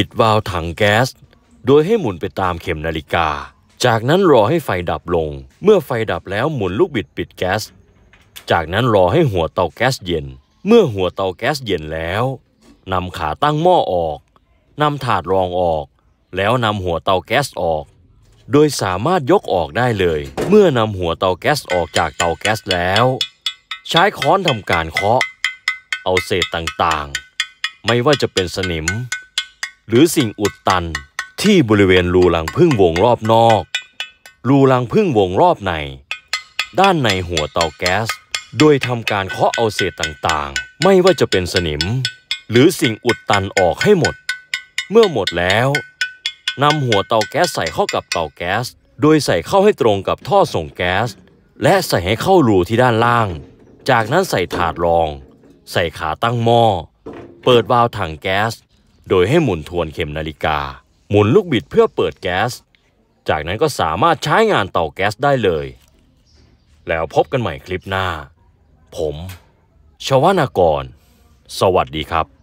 ปิดวาล์วถังแก๊ส โดยให้หมุนไปตามเข็มนาฬิกา จากนั้นรอให้ไฟดับลง เมื่อไฟดับแล้วหมุนลูกบิดปิดแก๊ส จากนั้นรอให้หัวเตาแก๊สเย็น เมื่อหัวเตาแก๊สเย็นแล้วนำขาตั้งหม้อออกนำถาดรองออก แล้วนำหัวเตาแก๊สออก โดยสามารถยกออกได้เลย เมื่อนำหัวเตาแก๊สออกจากเตาแก๊สแล้ว ใช้ค้อนทำการเคาะ เอาเศษต่างๆ ไม่ว่าจะเป็นสนิมหรือสิ่งอุดตันที่บริเวณรูรังพึ่งวงรอบนอก รูรังพึ่งวงรอบใน ด้านในหัวเตาแก๊ส โดยทำการเคาะเอาเศษต่างๆ ไม่ว่าจะเป็นสนิม หรือสิ่งอุดตันออกให้หมด เมื่อหมดแล้วนำหัวเตาแก๊สใส่เข้ากับเตาแก๊ส โดยใส่เข้าให้ตรงกับท่อส่งแก๊ส และใส่ให้เข้ารูที่ด้านล่าง จากนั้นใส่ถาดรอง ใส่ขาตั้งหม้อ เปิดวาล์วถังแก๊สโดยให้หมุนทวนเข็มนาฬิกา หมุนลูกบิดเพื่อเปิดแก๊ส จากนั้นก็สามารถใช้งานเตาแก๊สได้เลย แล้วพบกันใหม่คลิปหน้า ผม ชวนากร สวัสดีครับ